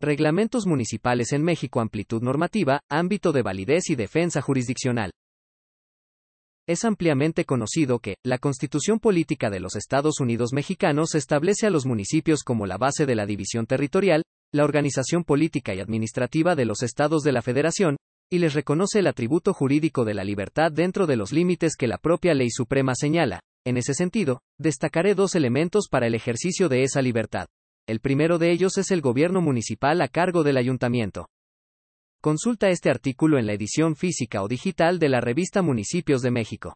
Reglamentos Municipales en México Amplitud normativa, ámbito de validez y defensa jurisdiccional. Es ampliamente conocido que, la Constitución Política de los Estados Unidos Mexicanos establece a los municipios como la base de la división territorial, la organización política y administrativa de los estados de la Federación, y les reconoce el atributo jurídico de la libertad dentro de los límites que la propia ley suprema señala. En ese sentido, destacaré dos elementos para el ejercicio de esa libertad. El primero de ellos es el gobierno municipal a cargo del ayuntamiento. Consulta este artículo en la edición física o digital de la revista Municipios de México.